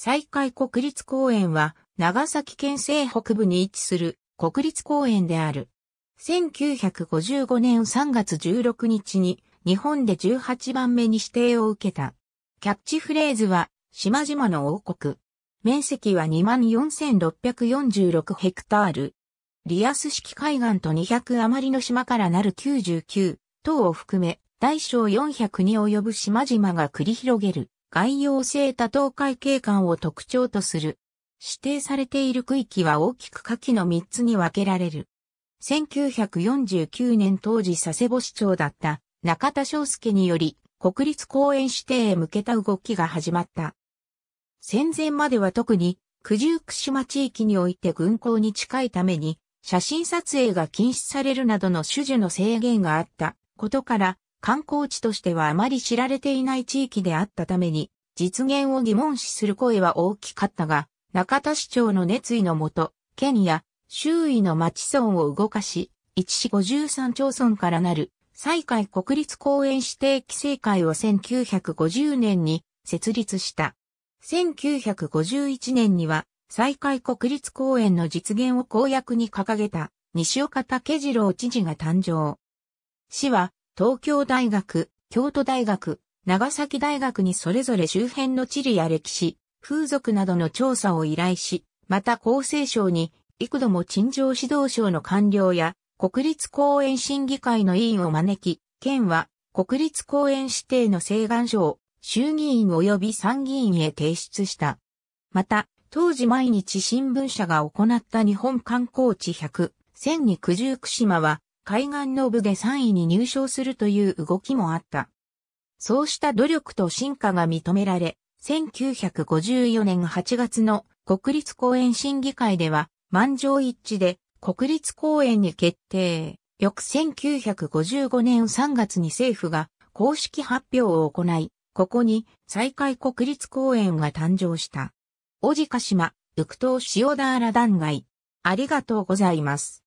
西海国立公園は、長崎県西北部に位置する国立公園である。1955年3月16日に、日本で18番目に指定を受けた。キャッチフレーズは、島々の王国。面積は24,646ヘクタール。リアス式海岸と200余りの島からなる99島を含め、大小400に及ぶ島々が繰り広げる外洋性多東海景観を特徴とする。指定されている区域は大きく下記の3つに分けられる。1949年当時佐世保市長だった中田翔介により国立公園指定へ向けた動きが始まった。戦前までは特に九十九島地域において軍港に近いために写真撮影が禁止されるなどの種々の制限があったことから観光地としてはあまり知られていない地域であったために、実現を疑問視する声は大きかったが、中田市長の熱意のもと、県や周囲の町村を動かし、1市53町村からなる、西海国立公園指定規制会を1950年に設立した。1951年には、西海国立公園の実現を公約に掲げた、西岡武次郎知事が誕生。市は、東京大学、京都大学、長崎大学にそれぞれ周辺の地理や歴史、風俗などの調査を依頼し、また厚生省に幾度も陳情指導省の官僚や国立公園審議会の委員を招き、県は国立公園指定の請願書を衆議院及び参議院へ提出した。また、当時毎日新聞社が行った日本観光地100、1に九十九島は海岸の部で3位に入賞するという動きもあった。そうした努力と進化が認められ、1954年8月の国立公園審議会では満場一致で国立公園に決定。翌1955年3月に政府が公式発表を行い、ここに再開国立公園が誕生した。小鹿島、ウク島塩田原断崖。ありがとうございます。